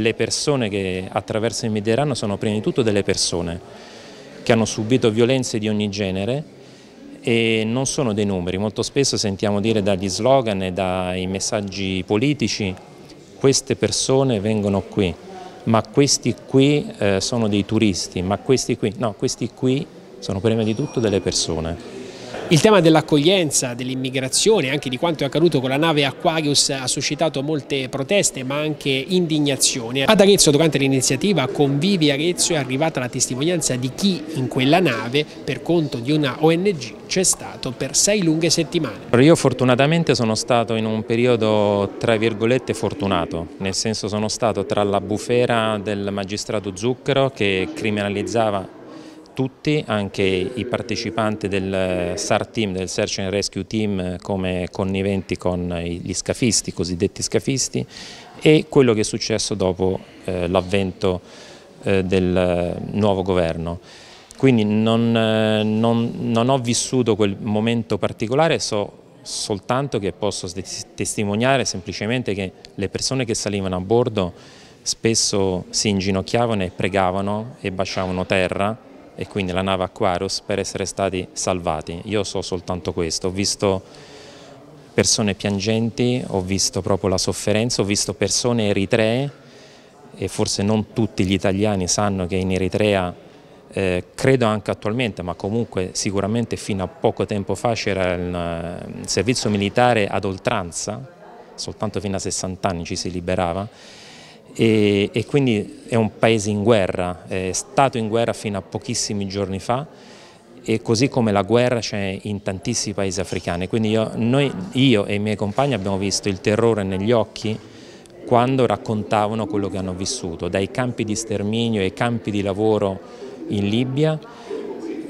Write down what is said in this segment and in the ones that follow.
le persone che attraversano il Mediterraneo sono prima di tutto delle persone che hanno subito violenze di ogni genere e non sono dei numeri, molto spesso sentiamo dire dagli slogan e dai messaggi politici queste persone vengono qui, ma questi qui eh, sono dei turisti, ma questi qui, no, questi qui sono prima di tutto delle persone. Il tema dell'accoglienza, dell'immigrazione, anche di quanto è accaduto con la nave Aquarius ha suscitato molte proteste ma anche indignazione. Ad Arezzo durante l'iniziativa Convivi Arezzo è arrivata la testimonianza di chi in quella nave per conto di una ONG c'è stato per sei lunghe settimane. Io fortunatamente sono stato in un periodo tra virgolette fortunato, nel senso sono stato tra la bufera del magistrato Zucchero che criminalizzava tutti, anche i partecipanti del SAR team, del Search and Rescue team come conniventi con gli scafisti, i cosiddetti scafisti e quello che è successo dopo eh, l'avvento eh, del nuovo governo. Quindi non, eh, non, non ho vissuto quel momento particolare, so soltanto che posso testimoniare semplicemente che le persone che salivano a bordo spesso si inginocchiavano e pregavano e baciavano terra e quindi la nave Aquarius per essere stati salvati. Io so soltanto questo, ho visto persone piangenti, ho visto proprio la sofferenza, ho visto persone eritree e forse non tutti gli italiani sanno che in Eritrea, eh, credo anche attualmente, ma comunque sicuramente fino a poco tempo fa c'era il, eh, il servizio militare ad oltranza, soltanto fino a 60 anni ci si liberava, e, e quindi è un paese in guerra, è stato in guerra fino a pochissimi giorni fa e così come la guerra c'è in tantissimi paesi africani, quindi io, noi, io e i miei compagni abbiamo visto il terrore negli occhi quando raccontavano quello che hanno vissuto, dai campi di sterminio ai campi di lavoro in Libia,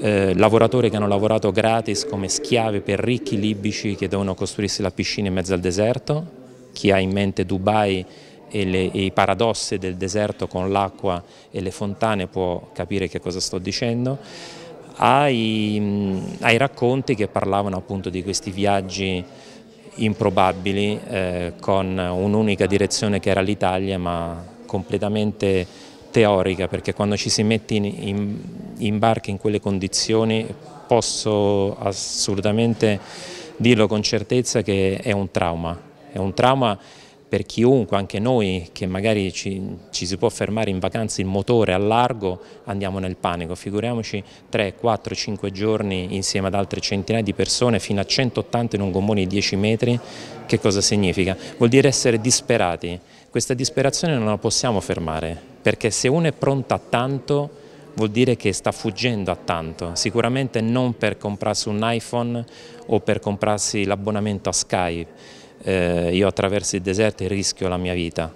eh, lavoratori che hanno lavorato gratis come schiavi per ricchi libici che devono costruirsi la piscina in mezzo al deserto, chi ha in mente Dubai e, le, e i paradossi del deserto con l'acqua e le fontane può capire che cosa sto dicendo, ai, ai racconti che parlavano appunto di questi viaggi improbabili eh, con un'unica direzione che era l'Italia ma completamente teorica perché quando ci si mette in, in, in barca in quelle condizioni posso assolutamente dirlo con certezza che è un trauma, è un trauma per chiunque, anche noi che magari ci, ci, si può fermare in vacanza il motore a largo, andiamo nel panico, figuriamoci 3, 4, 5 giorni insieme ad altre centinaia di persone fino a 180 in un gommone di 10 metri, che cosa significa? Vuol dire essere disperati, questa disperazione non la possiamo fermare, perché se uno è pronto a tanto vuol dire che sta fuggendo a tanto, sicuramente non per comprarsi un iPhone o per comprarsi l'abbonamento a Skype, eh, io attraverso il deserto rischio la mia vita.